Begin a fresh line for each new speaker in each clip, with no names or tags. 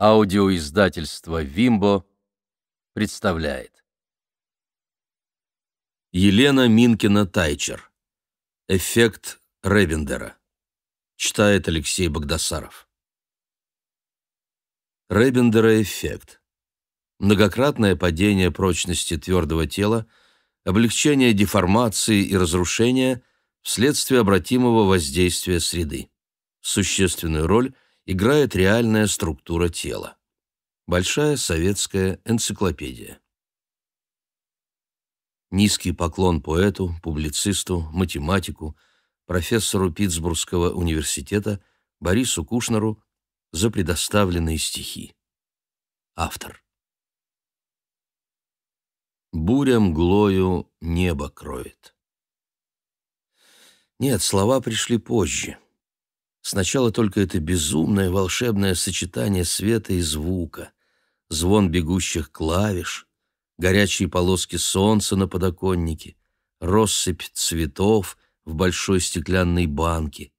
Аудиоиздательство «Вимбо» представляет. Елена Минкина-Тайчер. Эффект Ребендера. Читает Алексей Богдасаров. Ребендера эффект. Многократное падение прочности твердого тела, облегчение деформации и разрушения вследствие обратимого воздействия среды. Существенную роль – играет реальная структура тела. Большая советская энциклопедия. Низкий поклон поэту, публицисту, математику, профессору Питтсбургского университета Борису Кушнеру за предоставленные стихи. Автор. «Буря мглою небо кроет». Нет, слова пришли позже. Сначала только это безумное волшебное сочетание света и звука, звон бегущих клавиш, горячие полоски солнца на подоконнике, россыпь цветов в большой стеклянной банке,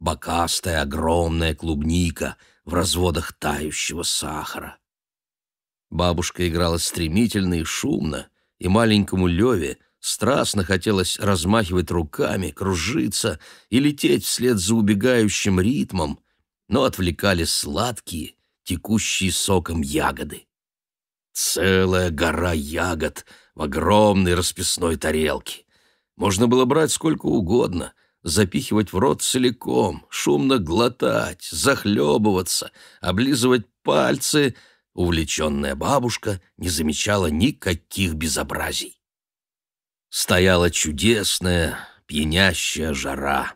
бокастая огромная клубника в разводах тающего сахара. Бабушка играла стремительно и шумно, и маленькому Леве — Страстно хотелось размахивать руками, кружиться и лететь вслед за убегающим ритмом, но отвлекали сладкие, текущие соком ягоды. Целая гора ягод в огромной расписной тарелке. Можно было брать сколько угодно, запихивать в рот целиком, шумно глотать, захлебываться, облизывать пальцы. Увлеченная бабушка не замечала никаких безобразий. Стояла чудесная, пьянящая жара.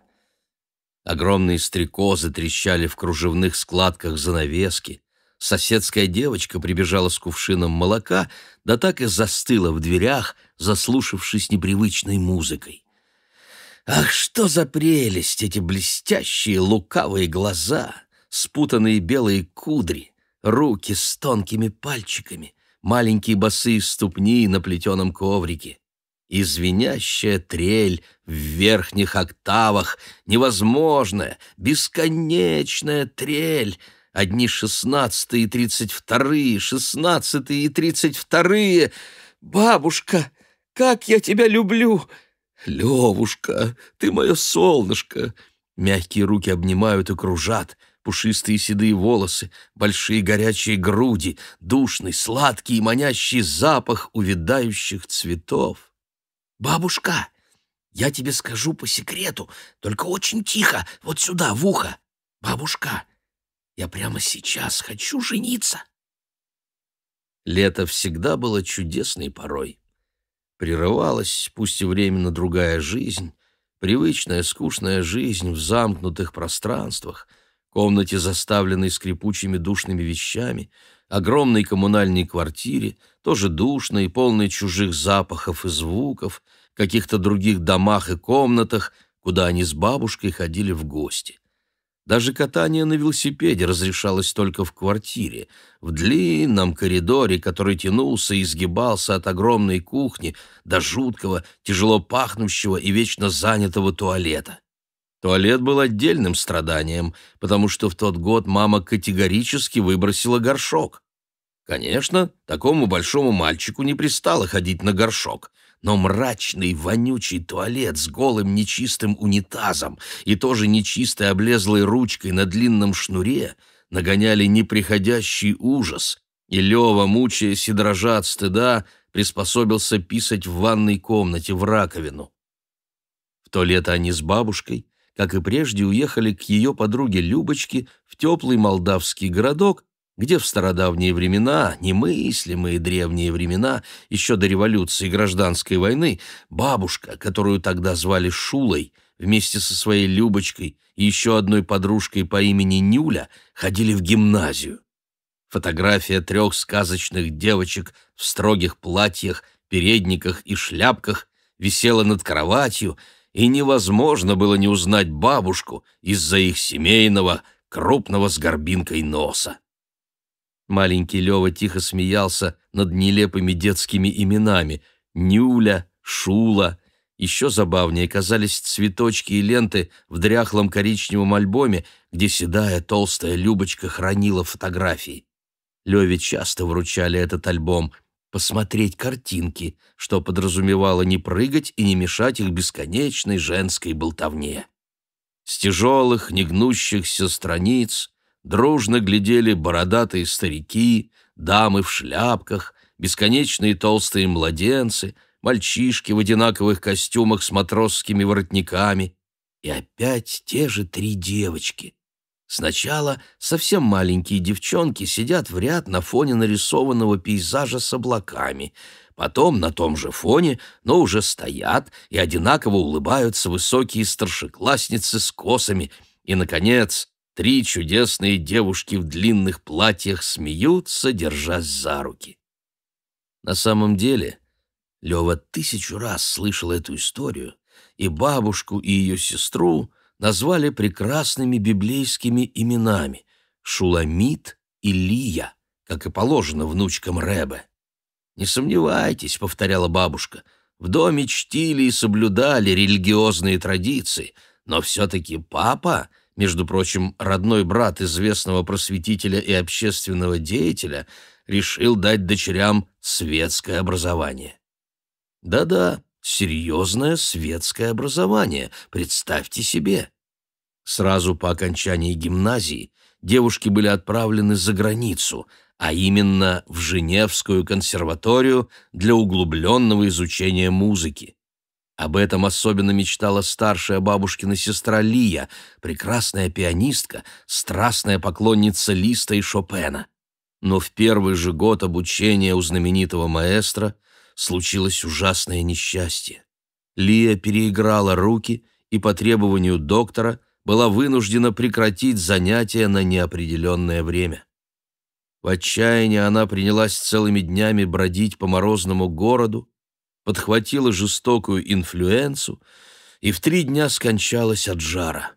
Огромные стрекозы трещали в кружевных складках занавески. Соседская девочка прибежала с кувшином молока, да так и застыла в дверях, заслушавшись непривычной музыкой. Ах, что за прелесть эти блестящие лукавые глаза, спутанные белые кудри, руки с тонкими пальчиками, маленькие босые ступни на плетеном коврике и звенящая трель в верхних октавах, невозможная, бесконечная трель, одни шестнадцатые и тридцать вторые, шестнадцатые и тридцать вторые. «Бабушка, как я тебя люблю!» «Левушка, ты мое солнышко!» Мягкие руки обнимают и кружат, пушистые седые волосы, большие горячие груди, душный, сладкий и манящий запах увядающих цветов. «Бабушка, я тебе скажу по секрету, только очень тихо, вот сюда, в ухо. Бабушка, я прямо сейчас хочу жениться». Лето всегда было чудесной порой. Прерывалась, пусть и временно, другая жизнь, привычная скучная жизнь в замкнутых пространствах, комнате, заставленной скрипучими душными вещами — огромной коммунальной квартире, тоже душной, полной чужих запахов и звуков, каких-то других домах и комнатах, куда они с бабушкой ходили в гости. Даже катание на велосипеде разрешалось только в квартире, в длинном коридоре, который тянулся и изгибался от огромной кухни до жуткого, тяжело пахнущего и вечно занятого туалета. Туалет был отдельным страданием, потому что в тот год мама категорически выбросила горшок. Конечно, такому большому мальчику не пристало ходить на горшок, но мрачный, вонючий туалет с голым нечистым унитазом и тоже нечистой облезлой ручкой на длинном шнуре нагоняли неприходящий ужас, и Лева, мучаясь и дрожа от стыда, приспособился писать в ванной комнате в раковину. В то лето они с бабушкой как и прежде, уехали к ее подруге Любочке в теплый молдавский городок, где в стародавние времена, немыслимые древние времена, еще до революции и гражданской войны, бабушка, которую тогда звали Шулой, вместе со своей Любочкой и еще одной подружкой по имени Нюля ходили в гимназию. Фотография трех сказочных девочек в строгих платьях, передниках и шляпках висела над кроватью, и невозможно было не узнать бабушку из-за их семейного, крупного с горбинкой носа. Маленький Лева тихо смеялся над нелепыми детскими именами — Нюля, Шула. Еще забавнее казались цветочки и ленты в дряхлом коричневом альбоме, где седая толстая Любочка хранила фотографии. Леве часто вручали этот альбом — посмотреть картинки, что подразумевало не прыгать и не мешать их бесконечной женской болтовне. С тяжелых, негнущихся страниц дружно глядели бородатые старики, дамы в шляпках, бесконечные толстые младенцы, мальчишки в одинаковых костюмах с матросскими воротниками. И опять те же три девочки, Сначала совсем маленькие девчонки сидят в ряд на фоне нарисованного пейзажа с облаками, потом на том же фоне, но уже стоят и одинаково улыбаются высокие старшеклассницы с косами, и, наконец, три чудесные девушки в длинных платьях смеются, держась за руки. На самом деле, Лева тысячу раз слышал эту историю, и бабушку, и ее сестру — назвали прекрасными библейскими именами — Шуламит и Лия, как и положено внучкам Рэбе. «Не сомневайтесь», — повторяла бабушка, — «в доме чтили и соблюдали религиозные традиции, но все-таки папа, между прочим, родной брат известного просветителя и общественного деятеля, решил дать дочерям светское образование». «Да-да», серьезное светское образование, представьте себе. Сразу по окончании гимназии девушки были отправлены за границу, а именно в Женевскую консерваторию для углубленного изучения музыки. Об этом особенно мечтала старшая бабушкина сестра Лия, прекрасная пианистка, страстная поклонница Листа и Шопена. Но в первый же год обучения у знаменитого маэстро случилось ужасное несчастье. Лия переиграла руки и по требованию доктора была вынуждена прекратить занятия на неопределенное время. В отчаянии она принялась целыми днями бродить по морозному городу, подхватила жестокую инфлюенцу и в три дня скончалась от жара.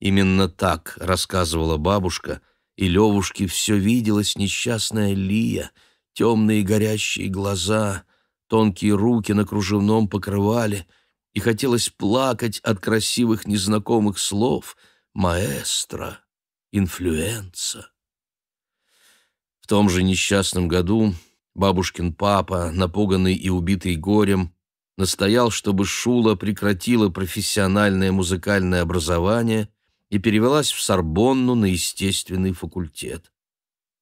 Именно так рассказывала бабушка, и Левушке все виделась несчастная Лия — темные горящие глаза, тонкие руки на кружевном покрывале, и хотелось плакать от красивых незнакомых слов «маэстро», «инфлюенса». В том же несчастном году бабушкин папа, напуганный и убитый горем, настоял, чтобы Шула прекратила профессиональное музыкальное образование и перевелась в Сорбонну на естественный факультет.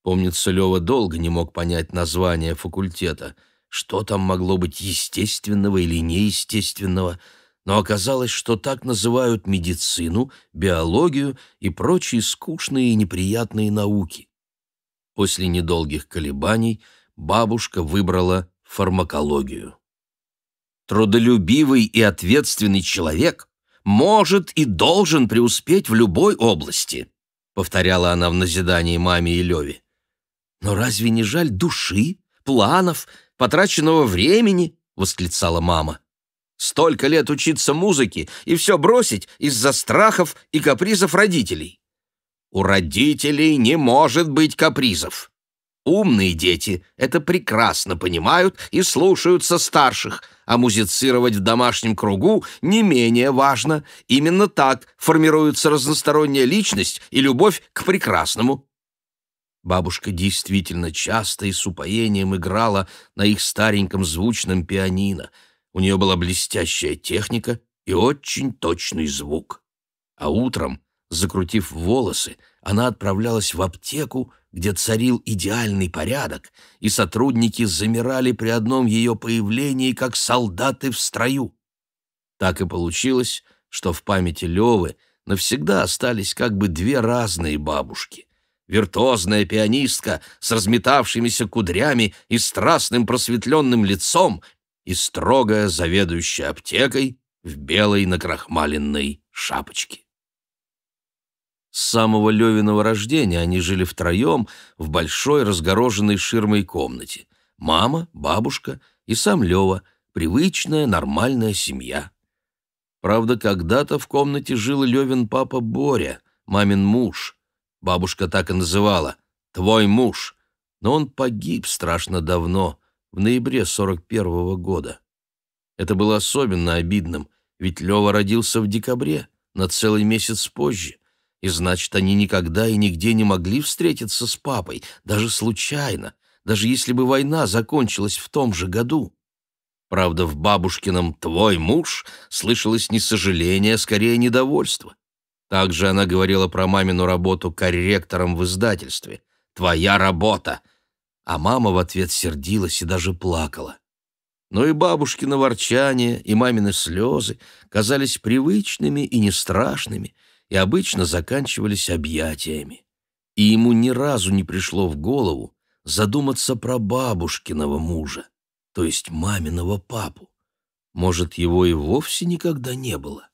Помнится, Лева долго не мог понять название факультета, что там могло быть естественного или неестественного, но оказалось, что так называют медицину, биологию и прочие скучные и неприятные науки. После недолгих колебаний бабушка выбрала фармакологию. Трудолюбивый и ответственный человек может и должен преуспеть в любой области, повторяла она в назидании маме и Леве. «Но разве не жаль души, планов, потраченного времени?» — восклицала мама. «Столько лет учиться музыке и все бросить из-за страхов и капризов родителей». «У родителей не может быть капризов. Умные дети это прекрасно понимают и слушаются старших, а музицировать в домашнем кругу не менее важно. Именно так формируется разносторонняя личность и любовь к прекрасному». Бабушка действительно часто и с упоением играла на их стареньком звучном пианино. У нее была блестящая техника и очень точный звук. А утром, закрутив волосы, она отправлялась в аптеку, где царил идеальный порядок, и сотрудники замирали при одном ее появлении, как солдаты в строю. Так и получилось, что в памяти Левы навсегда остались как бы две разные бабушки виртуозная пианистка с разметавшимися кудрями и страстным просветленным лицом и строгая заведующая аптекой в белой накрахмаленной шапочке. С самого Левиного рождения они жили втроем в большой разгороженной ширмой комнате. Мама, бабушка и сам Лева — привычная нормальная семья. Правда, когда-то в комнате жил Левин папа Боря, мамин муж — Бабушка так и называла «Твой муж», но он погиб страшно давно, в ноябре 41 -го года. Это было особенно обидным, ведь Лева родился в декабре, на целый месяц позже, и значит, они никогда и нигде не могли встретиться с папой, даже случайно, даже если бы война закончилась в том же году. Правда, в бабушкином «твой муж» слышалось не сожаление, а скорее недовольство. Также она говорила про мамину работу корректором в издательстве. «Твоя работа!» А мама в ответ сердилась и даже плакала. Но и бабушкино ворчание, и мамины слезы казались привычными и не страшными, и обычно заканчивались объятиями. И ему ни разу не пришло в голову задуматься про бабушкиного мужа, то есть маминого папу. Может, его и вовсе никогда не было.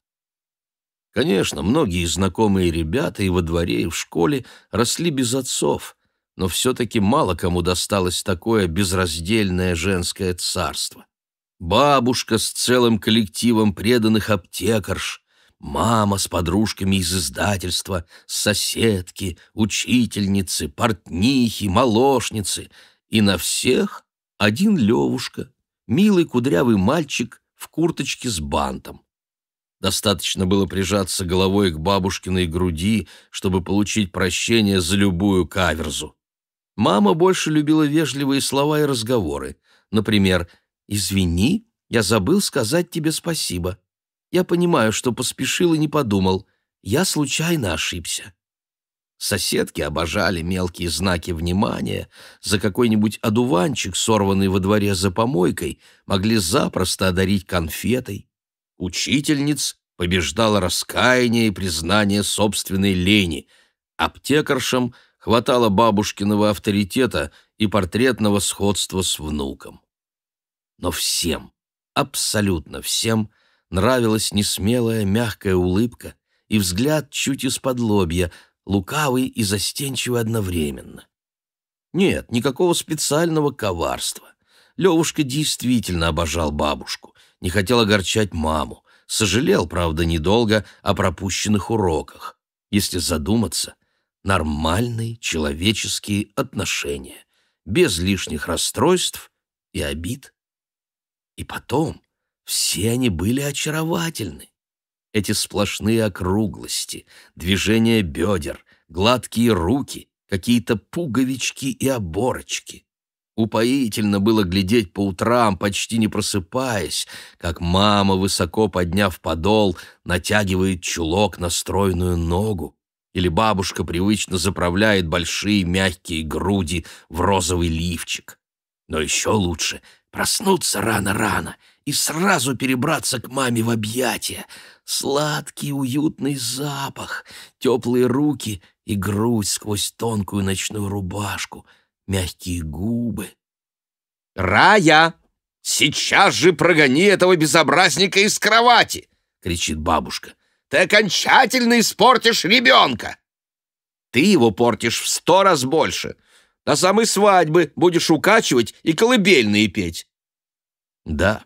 Конечно, многие знакомые ребята и во дворе, и в школе росли без отцов, но все-таки мало кому досталось такое безраздельное женское царство. Бабушка с целым коллективом преданных аптекарш, мама с подружками из издательства, соседки, учительницы, портнихи, молошницы. И на всех один Левушка, милый кудрявый мальчик в курточке с бантом. Достаточно было прижаться головой к бабушкиной груди, чтобы получить прощение за любую каверзу. Мама больше любила вежливые слова и разговоры. Например, «Извини, я забыл сказать тебе спасибо. Я понимаю, что поспешил и не подумал. Я случайно ошибся». Соседки обожали мелкие знаки внимания. За какой-нибудь одуванчик, сорванный во дворе за помойкой, могли запросто одарить конфетой. Учительниц побеждало раскаяние и признание собственной лени. Аптекаршам хватало бабушкиного авторитета и портретного сходства с внуком. Но всем, абсолютно всем, нравилась несмелая мягкая улыбка и взгляд чуть из-под лобья, лукавый и застенчивый одновременно. Нет, никакого специального коварства. Левушка действительно обожал бабушку не хотел огорчать маму. Сожалел, правда, недолго о пропущенных уроках. Если задуматься, нормальные человеческие отношения, без лишних расстройств и обид. И потом, все они были очаровательны. Эти сплошные округлости, движения бедер, гладкие руки, какие-то пуговички и оборочки. Упоительно было глядеть по утрам, почти не просыпаясь, как мама, высоко подняв подол, натягивает чулок на стройную ногу, или бабушка привычно заправляет большие мягкие груди в розовый лифчик. Но еще лучше проснуться рано-рано и сразу перебраться к маме в объятия. Сладкий уютный запах, теплые руки и грудь сквозь тонкую ночную рубашку — мягкие губы. «Рая, сейчас же прогони этого безобразника из кровати!» — кричит бабушка. «Ты окончательно испортишь ребенка!» «Ты его портишь в сто раз больше. На самой свадьбы будешь укачивать и колыбельные петь». Да,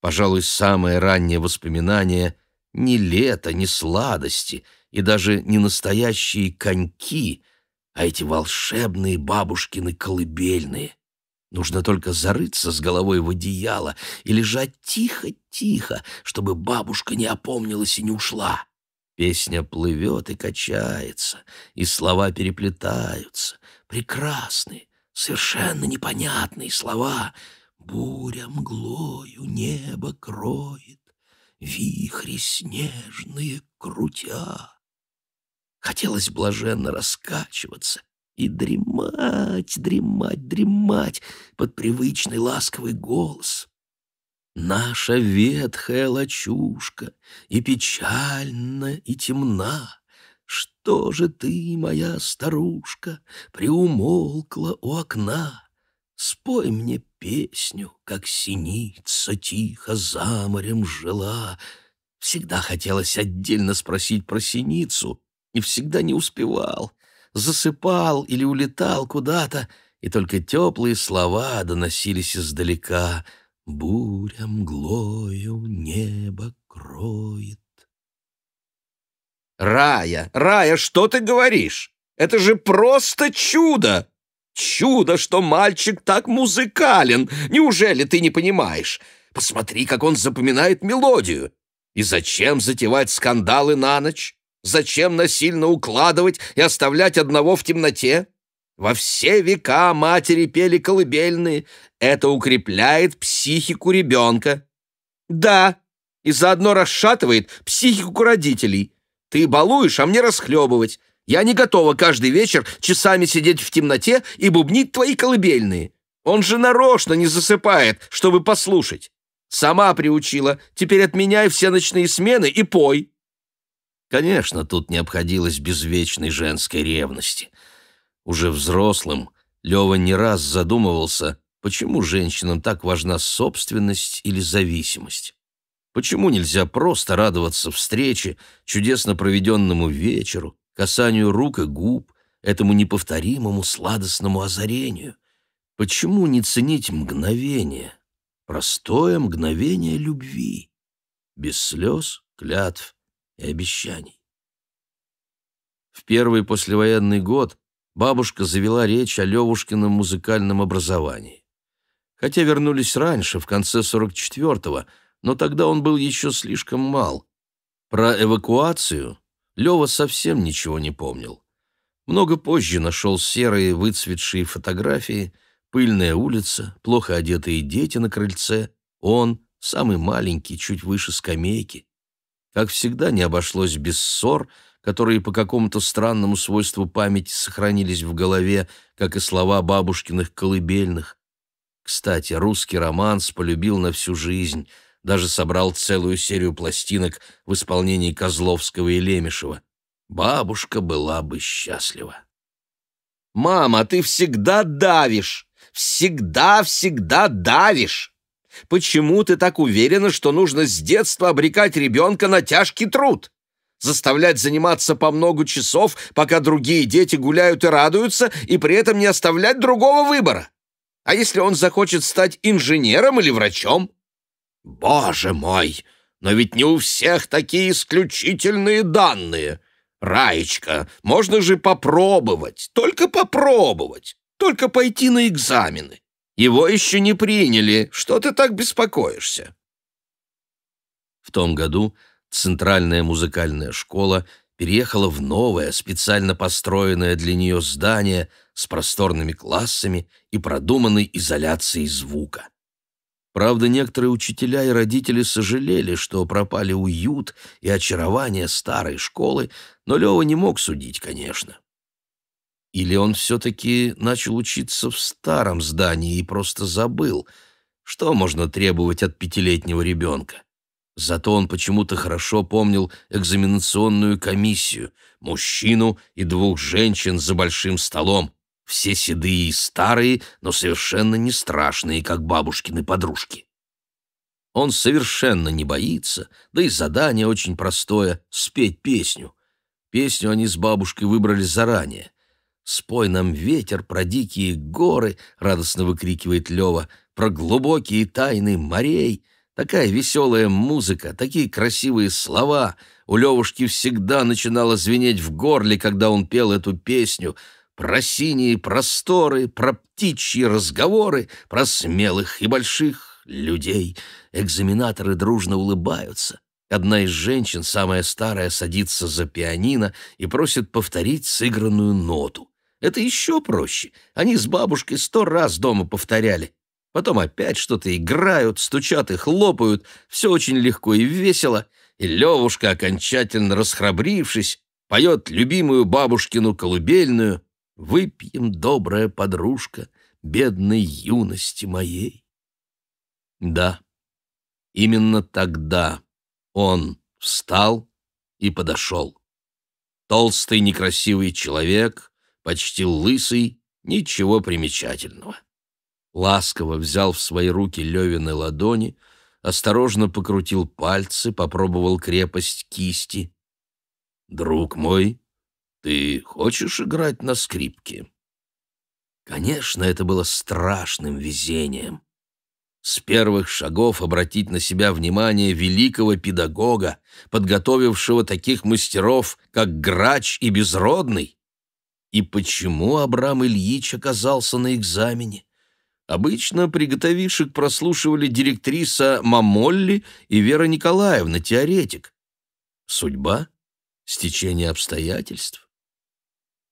пожалуй, самое раннее воспоминание — не лето, не сладости, и даже не настоящие коньки — а эти волшебные бабушкины колыбельные. Нужно только зарыться с головой в одеяло и лежать тихо-тихо, чтобы бабушка не опомнилась и не ушла. Песня плывет и качается, и слова переплетаются. Прекрасные, совершенно непонятные слова. Буря мглою небо кроет, вихри снежные крутя. Хотелось блаженно раскачиваться и дремать, дремать, дремать под привычный ласковый голос. Наша ветхая лачушка и печальна, и темна. Что же ты, моя старушка, приумолкла у окна? Спой мне песню, как синица тихо за морем жила. Всегда хотелось отдельно спросить про синицу, и всегда не успевал, засыпал или улетал куда-то, и только теплые слова доносились издалека. «Буря мглою небо кроет». «Рая, Рая, что ты говоришь? Это же просто чудо!» «Чудо, что мальчик так музыкален! Неужели ты не понимаешь? Посмотри, как он запоминает мелодию! И зачем затевать скандалы на ночь? Зачем насильно укладывать и оставлять одного в темноте? Во все века матери пели колыбельные. Это укрепляет психику ребенка. Да, и заодно расшатывает психику родителей. Ты балуешь, а мне расхлебывать. Я не готова каждый вечер часами сидеть в темноте и бубнить твои колыбельные. Он же нарочно не засыпает, чтобы послушать. Сама приучила. Теперь отменяй все ночные смены и пой. Конечно, тут не обходилось без вечной женской ревности. Уже взрослым Лева не раз задумывался, почему женщинам так важна собственность или зависимость. Почему нельзя просто радоваться встрече, чудесно проведенному вечеру, касанию рук и губ, этому неповторимому сладостному озарению? Почему не ценить мгновение, простое мгновение любви, без слез, клятв, и обещаний. В первый послевоенный год бабушка завела речь о Левушкином музыкальном образовании. Хотя вернулись раньше, в конце 44-го, но тогда он был еще слишком мал. Про эвакуацию Лева совсем ничего не помнил. Много позже нашел серые выцветшие фотографии, пыльная улица, плохо одетые дети на крыльце, он, самый маленький, чуть выше скамейки, как всегда, не обошлось без ссор, которые по какому-то странному свойству памяти сохранились в голове, как и слова бабушкиных колыбельных. Кстати, русский романс полюбил на всю жизнь, даже собрал целую серию пластинок в исполнении Козловского и Лемешева. Бабушка была бы счастлива. «Мама, ты всегда давишь! Всегда-всегда давишь!» Почему ты так уверена, что нужно с детства обрекать ребенка на тяжкий труд? Заставлять заниматься по много часов, пока другие дети гуляют и радуются, и при этом не оставлять другого выбора? А если он захочет стать инженером или врачом? Боже мой! Но ведь не у всех такие исключительные данные. Раечка, можно же попробовать, только попробовать, только пойти на экзамены. Его еще не приняли. Что ты так беспокоишься?» В том году Центральная музыкальная школа переехала в новое, специально построенное для нее здание с просторными классами и продуманной изоляцией звука. Правда, некоторые учителя и родители сожалели, что пропали уют и очарование старой школы, но Лева не мог судить, конечно. Или он все-таки начал учиться в старом здании и просто забыл, что можно требовать от пятилетнего ребенка. Зато он почему-то хорошо помнил экзаменационную комиссию, мужчину и двух женщин за большим столом, все седые и старые, но совершенно не страшные, как бабушкины подружки. Он совершенно не боится, да и задание очень простое — спеть песню. Песню они с бабушкой выбрали заранее. «Спой нам ветер про дикие горы!» — радостно выкрикивает Лева. «Про глубокие тайны морей!» Такая веселая музыка, такие красивые слова. У Левушки всегда начинало звенеть в горле, когда он пел эту песню. Про синие просторы, про птичьи разговоры, про смелых и больших людей. Экзаменаторы дружно улыбаются. Одна из женщин, самая старая, садится за пианино и просит повторить сыгранную ноту. Это еще проще. Они с бабушкой сто раз дома повторяли. Потом опять что-то играют, стучат и хлопают. Все очень легко и весело. И Левушка, окончательно расхрабрившись, поет любимую бабушкину колыбельную «Выпьем, добрая подружка, бедной юности моей». Да, именно тогда он встал и подошел. Толстый некрасивый человек — почти лысый, ничего примечательного. Ласково взял в свои руки Левины ладони, осторожно покрутил пальцы, попробовал крепость кисти. «Друг мой, ты хочешь играть на скрипке?» Конечно, это было страшным везением. С первых шагов обратить на себя внимание великого педагога, подготовившего таких мастеров, как Грач и Безродный. И почему Абрам Ильич оказался на экзамене? Обычно приготовивших прослушивали директриса Мамолли и Вера Николаевна, теоретик. Судьба? Стечение обстоятельств?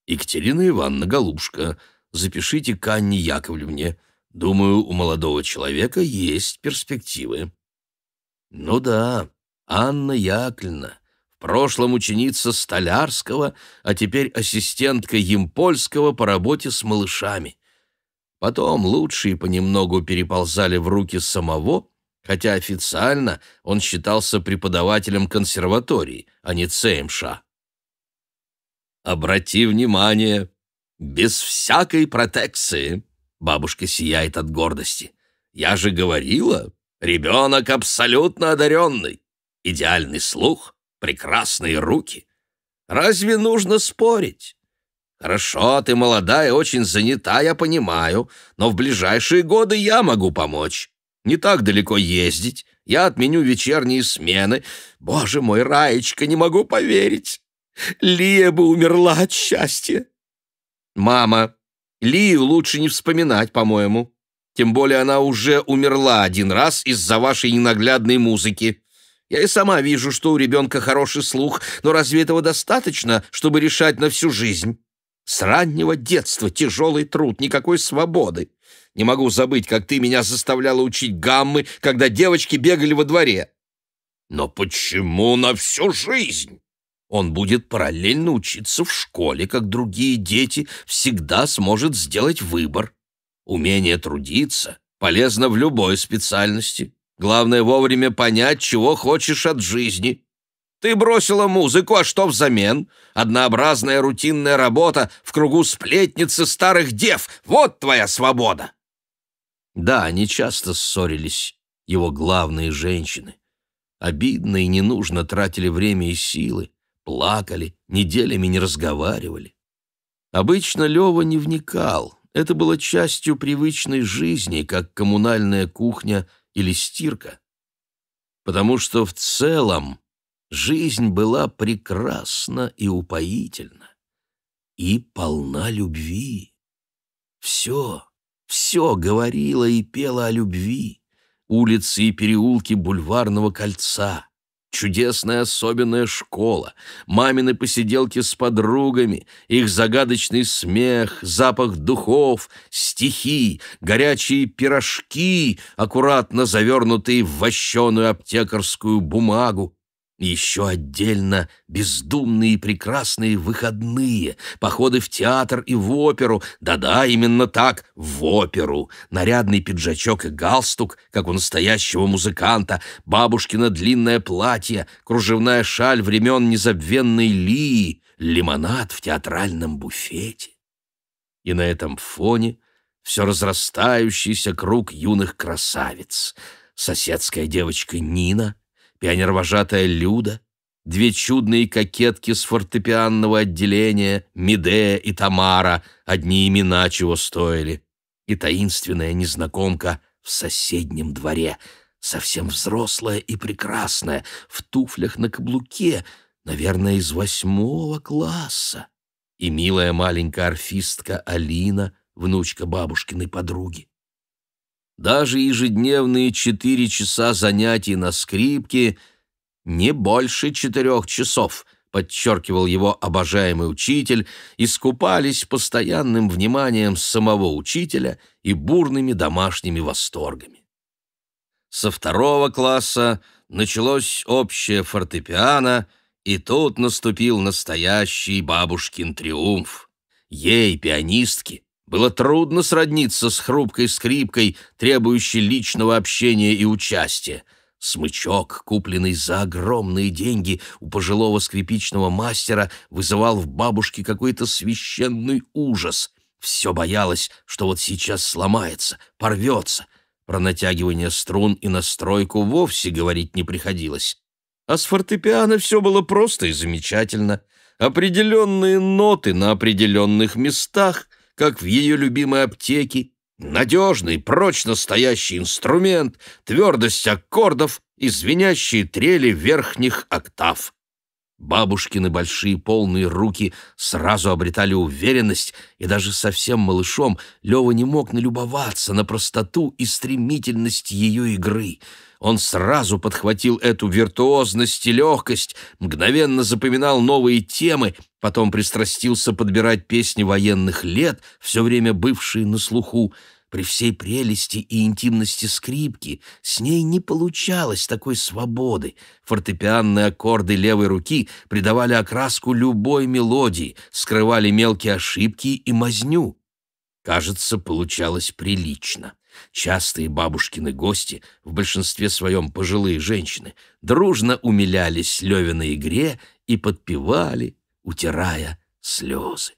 Екатерина Ивановна Голубушка, запишите к Анне Яковлевне. Думаю, у молодого человека есть перспективы. Ну да, Анна Яковлевна, прошлом ученица Столярского, а теперь ассистентка Емпольского по работе с малышами. Потом лучшие понемногу переползали в руки самого, хотя официально он считался преподавателем консерватории, а не ЦМШ. Эм «Обрати внимание, без всякой протекции!» Бабушка сияет от гордости. «Я же говорила, ребенок абсолютно одаренный, идеальный слух, прекрасные руки. Разве нужно спорить? Хорошо, ты молодая, очень занята, я понимаю, но в ближайшие годы я могу помочь. Не так далеко ездить, я отменю вечерние смены. Боже мой, Раечка, не могу поверить. Лия бы умерла от счастья. Мама, Лию лучше не вспоминать, по-моему. Тем более она уже умерла один раз из-за вашей ненаглядной музыки. Я и сама вижу, что у ребенка хороший слух, но разве этого достаточно, чтобы решать на всю жизнь? С раннего детства тяжелый труд, никакой свободы. Не могу забыть, как ты меня заставляла учить гаммы, когда девочки бегали во дворе. Но почему на всю жизнь? Он будет параллельно учиться в школе, как другие дети, всегда сможет сделать выбор. Умение трудиться полезно в любой специальности. Главное вовремя понять, чего хочешь от жизни. Ты бросила музыку, а что взамен? Однообразная рутинная работа в кругу сплетницы старых дев. Вот твоя свобода!» Да, они часто ссорились, его главные женщины. Обидно и не нужно тратили время и силы, плакали, неделями не разговаривали. Обычно Лева не вникал. Это было частью привычной жизни, как коммунальная кухня – или стирка, потому что в целом жизнь была прекрасна и упоительна, и полна любви. Все, все говорило и пело о любви, улицы и переулки бульварного кольца, Чудесная особенная школа, мамины посиделки с подругами, их загадочный смех, запах духов, стихи, горячие пирожки, аккуратно завернутые в вощеную аптекарскую бумагу, еще отдельно бездумные и прекрасные выходные, походы в театр и в оперу, да-да, именно так, в оперу, нарядный пиджачок и галстук, как у настоящего музыканта, бабушкино длинное платье, кружевная шаль времен незабвенной Лии, лимонад в театральном буфете. И на этом фоне все разрастающийся круг юных красавиц, соседская девочка Нина — пионервожатая Люда, две чудные кокетки с фортепианного отделения, Медея и Тамара, одни имена чего стоили, и таинственная незнакомка в соседнем дворе, совсем взрослая и прекрасная, в туфлях на каблуке, наверное, из восьмого класса, и милая маленькая орфистка Алина, внучка бабушкиной подруги даже ежедневные четыре часа занятий на скрипке не больше четырех часов, подчеркивал его обожаемый учитель, искупались постоянным вниманием самого учителя и бурными домашними восторгами. Со второго класса началось общее фортепиано, и тут наступил настоящий бабушкин триумф. Ей, пианистке, было трудно сродниться с хрупкой скрипкой, требующей личного общения и участия. Смычок, купленный за огромные деньги у пожилого скрипичного мастера, вызывал в бабушке какой-то священный ужас. Все боялось, что вот сейчас сломается, порвется. Про натягивание струн и настройку вовсе говорить не приходилось. А с фортепиано все было просто и замечательно. Определенные ноты на определенных местах — как в ее любимой аптеке, надежный, прочно стоящий инструмент, твердость аккордов и звенящие трели верхних октав. Бабушкины большие полные руки сразу обретали уверенность, и даже совсем малышом Лева не мог налюбоваться на простоту и стремительность ее игры — он сразу подхватил эту виртуозность и легкость, мгновенно запоминал новые темы, потом пристрастился подбирать песни военных лет, все время бывшие на слуху. При всей прелести и интимности скрипки с ней не получалось такой свободы. Фортепианные аккорды левой руки придавали окраску любой мелодии, скрывали мелкие ошибки и мазню. Кажется, получалось прилично. Частые бабушкины гости, в большинстве своем пожилые женщины, дружно умилялись Левиной игре и подпевали, утирая слезы.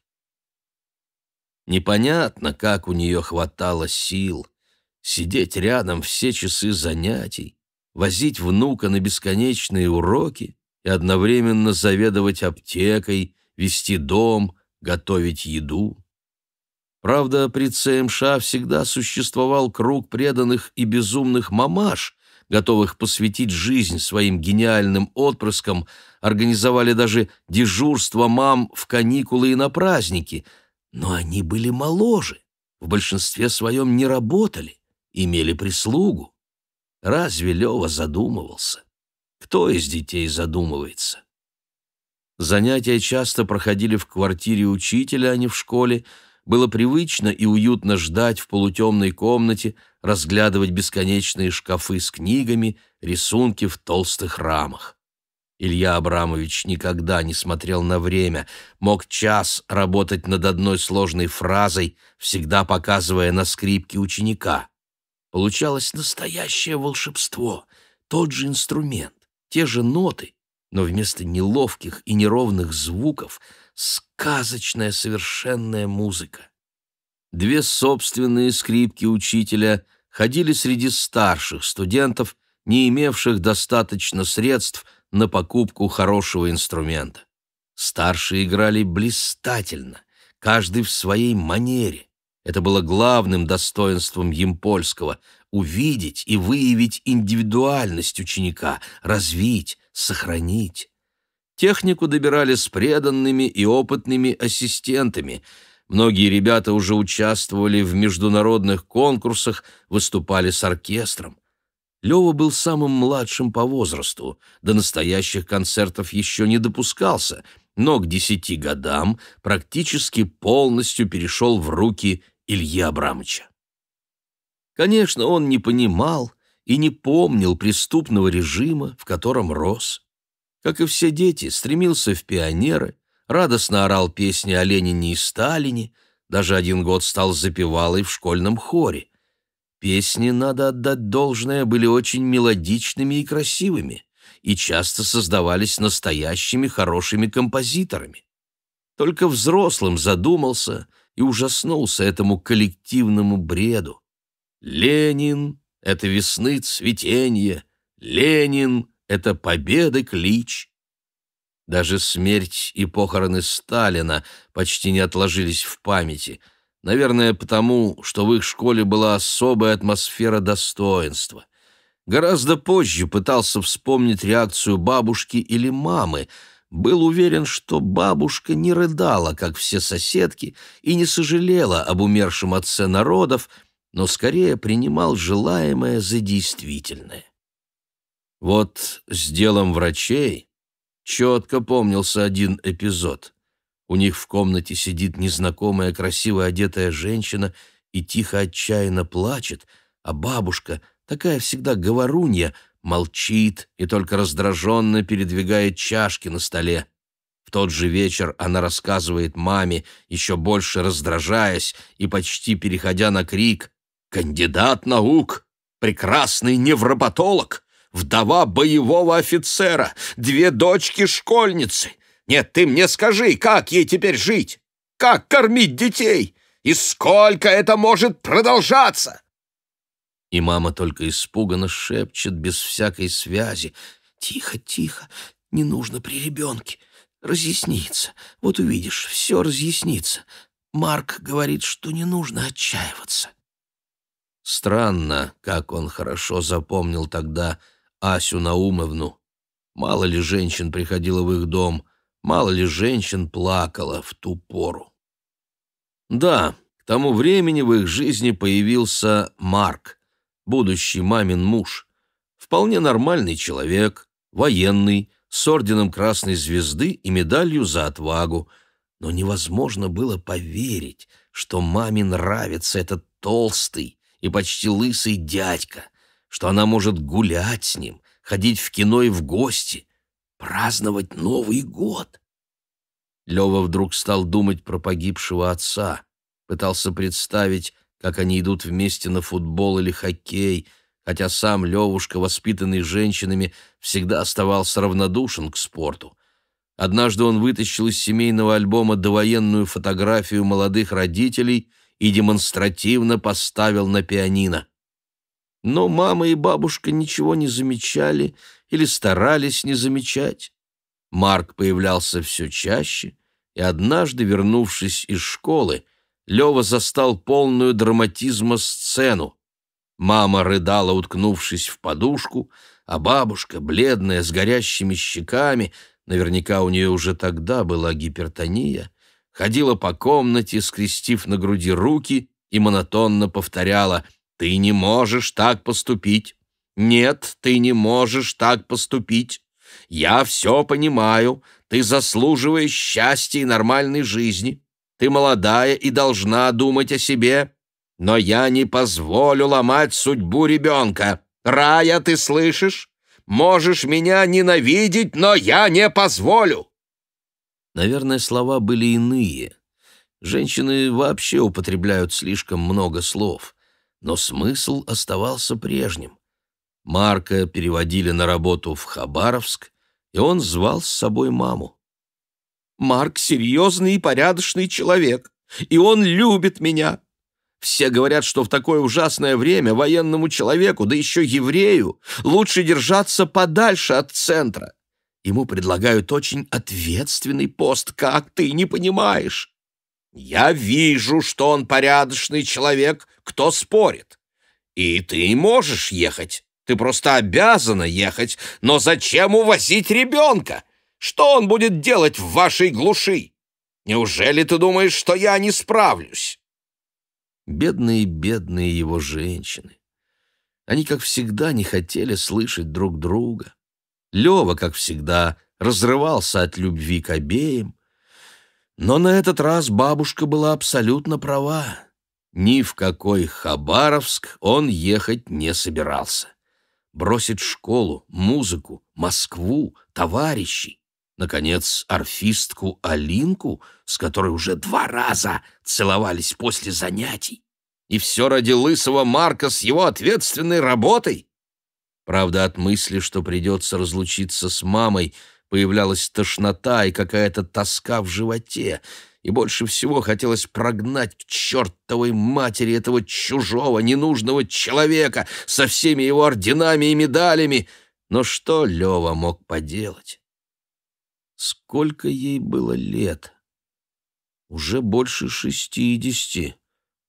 Непонятно, как у нее хватало сил сидеть рядом все часы занятий, возить внука на бесконечные уроки и одновременно заведовать аптекой, вести дом, готовить еду. Правда, при ЦМШ всегда существовал круг преданных и безумных мамаш, готовых посвятить жизнь своим гениальным отпрыскам, организовали даже дежурство мам в каникулы и на праздники, но они были моложе, в большинстве своем не работали, имели прислугу. Разве Лева задумывался? Кто из детей задумывается? Занятия часто проходили в квартире учителя, а не в школе, было привычно и уютно ждать в полутемной комнате, разглядывать бесконечные шкафы с книгами, рисунки в толстых рамах. Илья Абрамович никогда не смотрел на время, мог час работать над одной сложной фразой, всегда показывая на скрипке ученика. Получалось настоящее волшебство, тот же инструмент, те же ноты, но вместо неловких и неровных звуков — сказочная совершенная музыка. Две собственные скрипки учителя ходили среди старших студентов, не имевших достаточно средств на покупку хорошего инструмента. Старшие играли блистательно, каждый в своей манере. Это было главным достоинством Емпольского — увидеть и выявить индивидуальность ученика, развить, сохранить. Технику добирали с преданными и опытными ассистентами. Многие ребята уже участвовали в международных конкурсах, выступали с оркестром. Лёва был самым младшим по возрасту, до настоящих концертов еще не допускался, но к десяти годам практически полностью перешел в руки Ильи Абрамовича. Конечно, он не понимал и не помнил преступного режима, в котором рос. Как и все дети, стремился в пионеры, радостно орал песни о Ленине и Сталине, даже один год стал запевалой в школьном хоре. Песни, надо отдать должное, были очень мелодичными и красивыми, и часто создавались настоящими хорошими композиторами. Только взрослым задумался и ужаснулся этому коллективному бреду. «Ленин — это весны цветенье, Ленин это победы клич. Даже смерть и похороны Сталина почти не отложились в памяти, наверное, потому, что в их школе была особая атмосфера достоинства. Гораздо позже пытался вспомнить реакцию бабушки или мамы, был уверен, что бабушка не рыдала, как все соседки, и не сожалела об умершем отце народов, но скорее принимал желаемое за действительное. Вот с делом врачей четко помнился один эпизод. У них в комнате сидит незнакомая красиво одетая женщина и тихо отчаянно плачет, а бабушка, такая всегда говорунья, молчит и только раздраженно передвигает чашки на столе. В тот же вечер она рассказывает маме, еще больше раздражаясь и почти переходя на крик «Кандидат наук! Прекрасный невропатолог! вдова боевого офицера, две дочки-школьницы. Нет, ты мне скажи, как ей теперь жить? Как кормить детей? И сколько это может продолжаться?» И мама только испуганно шепчет без всякой связи. «Тихо, тихо, не нужно при ребенке. Разъяснится. Вот увидишь, все разъяснится. Марк говорит, что не нужно отчаиваться». Странно, как он хорошо запомнил тогда Асю Наумовну. Мало ли женщин приходило в их дом, мало ли женщин плакало в ту пору. Да, к тому времени в их жизни появился Марк, будущий мамин муж. Вполне нормальный человек, военный, с орденом Красной Звезды и медалью за отвагу. Но невозможно было поверить, что маме нравится этот толстый и почти лысый дядька, что она может гулять с ним, ходить в кино и в гости, праздновать Новый год. Лева вдруг стал думать про погибшего отца, пытался представить, как они идут вместе на футбол или хоккей, хотя сам Левушка, воспитанный женщинами, всегда оставался равнодушен к спорту. Однажды он вытащил из семейного альбома довоенную фотографию молодых родителей и демонстративно поставил на пианино. Но мама и бабушка ничего не замечали или старались не замечать. Марк появлялся все чаще, и однажды, вернувшись из школы, Лева застал полную драматизма сцену. Мама рыдала, уткнувшись в подушку, а бабушка, бледная, с горящими щеками, наверняка у нее уже тогда была гипертония, ходила по комнате, скрестив на груди руки и монотонно повторяла — ты не можешь так поступить. Нет, ты не можешь так поступить. Я все понимаю. Ты заслуживаешь счастья и нормальной жизни. Ты молодая и должна думать о себе. Но я не позволю ломать судьбу ребенка. Рая, ты слышишь? Можешь меня ненавидеть, но я не позволю!» Наверное, слова были иные. Женщины вообще употребляют слишком много слов но смысл оставался прежним. Марка переводили на работу в Хабаровск, и он звал с собой маму. «Марк серьезный и порядочный человек, и он любит меня. Все говорят, что в такое ужасное время военному человеку, да еще еврею, лучше держаться подальше от центра. Ему предлагают очень ответственный пост, как ты не понимаешь. Я вижу, что он порядочный человек кто спорит? И ты можешь ехать. Ты просто обязана ехать. Но зачем увозить ребенка? Что он будет делать в вашей глуши? Неужели ты думаешь, что я не справлюсь? Бедные, бедные его женщины. Они, как всегда, не хотели слышать друг друга. Лева, как всегда, разрывался от любви к обеим. Но на этот раз бабушка была абсолютно права. Ни в какой Хабаровск он ехать не собирался. Бросит школу, музыку, Москву, товарищей. Наконец, орфистку Алинку, с которой уже два раза целовались после занятий. И все ради лысого Марка с его ответственной работой. Правда, от мысли, что придется разлучиться с мамой, появлялась тошнота и какая-то тоска в животе — и больше всего хотелось прогнать к чертовой матери этого чужого, ненужного человека со всеми его орденами и медалями. Но что Лева мог поделать? Сколько ей было лет? Уже больше шестидесяти.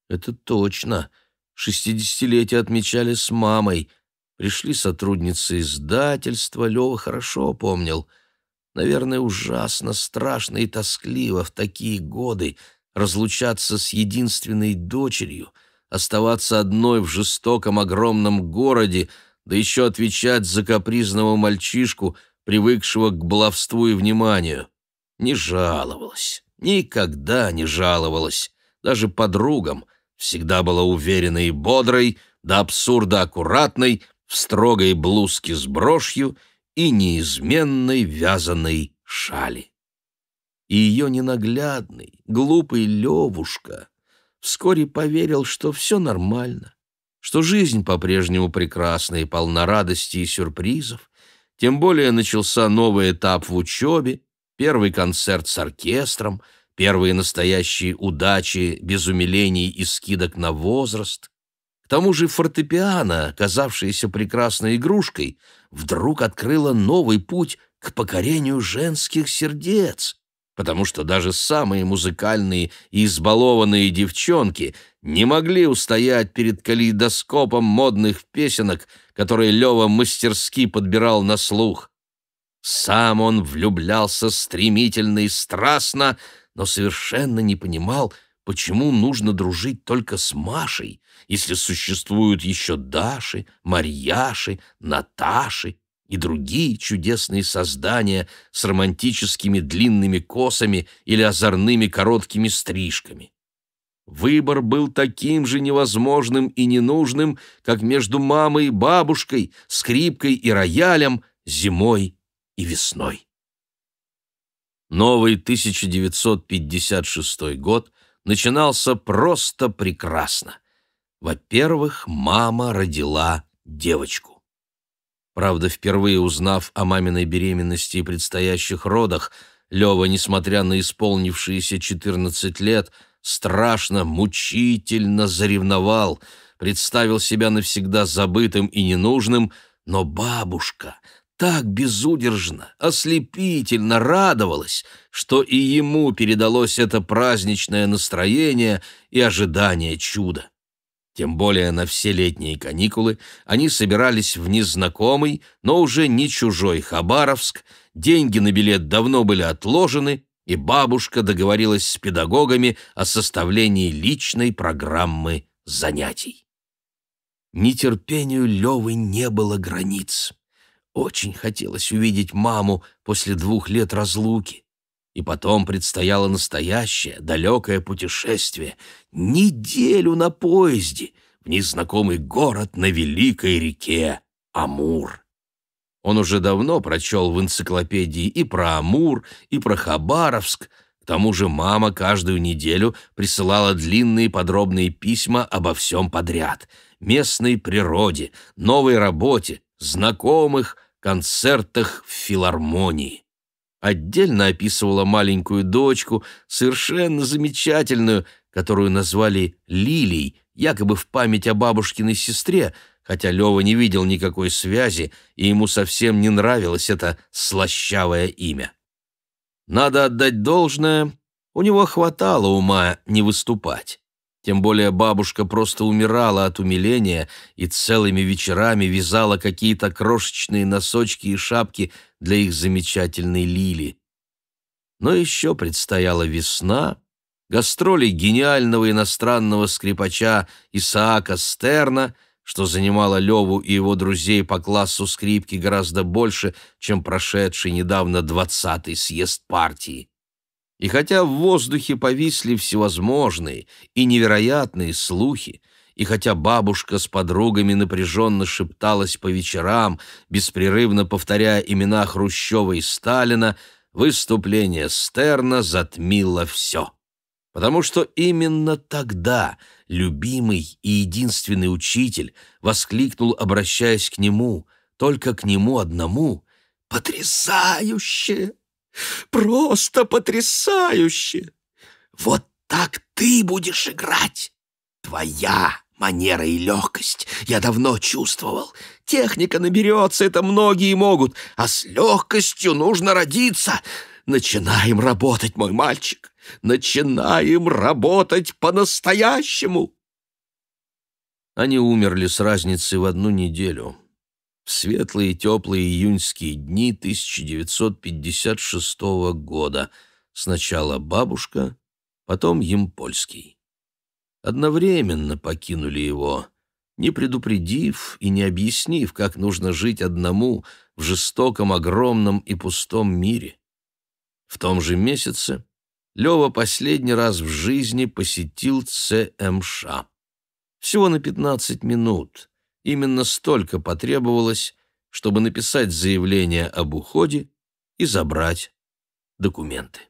Это точно. Шестидесятилетие отмечали с мамой. Пришли сотрудницы издательства, Лева хорошо помнил — Наверное, ужасно, страшно и тоскливо в такие годы разлучаться с единственной дочерью, оставаться одной в жестоком огромном городе, да еще отвечать за капризного мальчишку, привыкшего к баловству и вниманию. Не жаловалась, никогда не жаловалась, даже подругам, всегда была уверенной и бодрой, до абсурда аккуратной, в строгой блузке с брошью — и неизменной вязаной шали. И ее ненаглядный, глупый Левушка вскоре поверил, что все нормально, что жизнь по-прежнему прекрасна и полна радости и сюрпризов, тем более начался новый этап в учебе, первый концерт с оркестром, первые настоящие удачи без умилений и скидок на возраст. К тому же фортепиано, казавшееся прекрасной игрушкой, вдруг открыла новый путь к покорению женских сердец, потому что даже самые музыкальные и избалованные девчонки не могли устоять перед калейдоскопом модных песенок, которые Лева мастерски подбирал на слух. Сам он влюблялся стремительно и страстно, но совершенно не понимал, почему нужно дружить только с Машей — если существуют еще Даши, Марьяши, Наташи и другие чудесные создания с романтическими длинными косами или озорными короткими стрижками. Выбор был таким же невозможным и ненужным, как между мамой и бабушкой, скрипкой и роялем, зимой и весной. Новый 1956 год начинался просто прекрасно. Во-первых, мама родила девочку. Правда, впервые узнав о маминой беременности и предстоящих родах, Лева, несмотря на исполнившиеся четырнадцать лет, страшно, мучительно заревновал, представил себя навсегда забытым и ненужным, но бабушка так безудержно, ослепительно радовалась, что и ему передалось это праздничное настроение и ожидание чуда. Тем более на все летние каникулы они собирались в незнакомый, но уже не чужой Хабаровск, деньги на билет давно были отложены, и бабушка договорилась с педагогами о составлении личной программы занятий. Нетерпению Левы не было границ. Очень хотелось увидеть маму после двух лет разлуки. И потом предстояло настоящее, далекое путешествие, неделю на поезде в незнакомый город на великой реке Амур. Он уже давно прочел в энциклопедии и про Амур, и про Хабаровск. К тому же мама каждую неделю присылала длинные подробные письма обо всем подряд. Местной природе, новой работе, знакомых, концертах в филармонии отдельно описывала маленькую дочку, совершенно замечательную, которую назвали Лилией, якобы в память о бабушкиной сестре, хотя Лева не видел никакой связи, и ему совсем не нравилось это слащавое имя. Надо отдать должное, у него хватало ума не выступать. Тем более бабушка просто умирала от умиления и целыми вечерами вязала какие-то крошечные носочки и шапки для их замечательной Лили. Но еще предстояла весна, гастроли гениального иностранного скрипача Исаака Стерна, что занимало Леву и его друзей по классу скрипки гораздо больше, чем прошедший недавно двадцатый съезд партии. И хотя в воздухе повисли всевозможные и невероятные слухи, и хотя бабушка с подругами напряженно шепталась по вечерам, беспрерывно повторяя имена Хрущева и Сталина, выступление Стерна затмило все. Потому что именно тогда любимый и единственный учитель воскликнул, обращаясь к нему, только к нему одному, «Потрясающе!» Просто потрясающе! Вот так ты будешь играть! Твоя манера и легкость я давно чувствовал. Техника наберется, это многие могут, а с легкостью нужно родиться. Начинаем работать, мой мальчик, начинаем работать по-настоящему!» Они умерли с разницей в одну неделю в светлые теплые июньские дни 1956 года. Сначала бабушка, потом Емпольский. Одновременно покинули его, не предупредив и не объяснив, как нужно жить одному в жестоком, огромном и пустом мире. В том же месяце Лева последний раз в жизни посетил ЦМШ. А. Всего на 15 минут — Именно столько потребовалось, чтобы написать заявление об уходе и забрать документы.